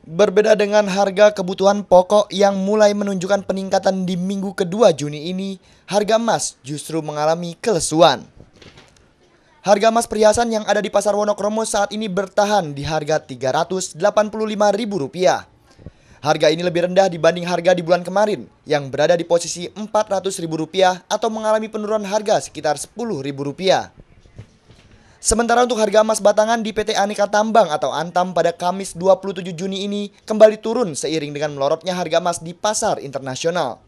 Berbeda dengan harga kebutuhan pokok yang mulai menunjukkan peningkatan di minggu kedua Juni ini, harga emas justru mengalami kelesuan. Harga emas perhiasan yang ada di pasar Wonokromo saat ini bertahan di harga Rp385.000. Harga ini lebih rendah dibanding harga di bulan kemarin yang berada di posisi Rp400.000 atau mengalami penurunan harga sekitar Rp10.000. Sementara untuk harga emas batangan di PT Aneka Tambang atau Antam pada Kamis 27 Juni ini kembali turun seiring dengan melorotnya harga emas di pasar internasional.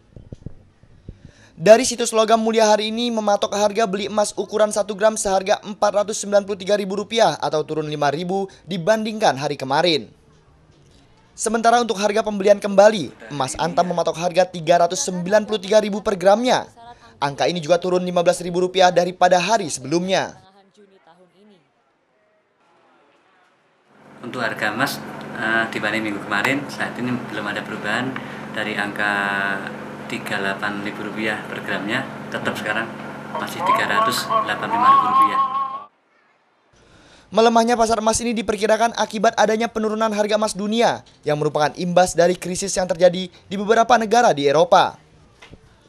Dari situs logam mulia hari ini mematok harga beli emas ukuran 1 gram seharga Rp493.000 atau turun Rp5.000 dibandingkan hari kemarin. Sementara untuk harga pembelian kembali, emas Antam mematok harga Rp393.000 per gramnya. Angka ini juga turun Rp15.000 daripada hari sebelumnya. Untuk harga emas uh, dibanding minggu kemarin saat ini belum ada perubahan dari angka 38.000 rupiah per gramnya tetap sekarang masih 385.000 rupiah. Melemahnya pasar emas ini diperkirakan akibat adanya penurunan harga emas dunia yang merupakan imbas dari krisis yang terjadi di beberapa negara di Eropa.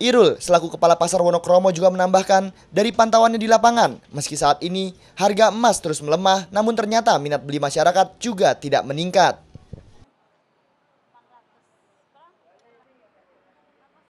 Irul selaku Kepala Pasar Wonokromo juga menambahkan dari pantauannya di lapangan, meski saat ini harga emas terus melemah namun ternyata minat beli masyarakat juga tidak meningkat.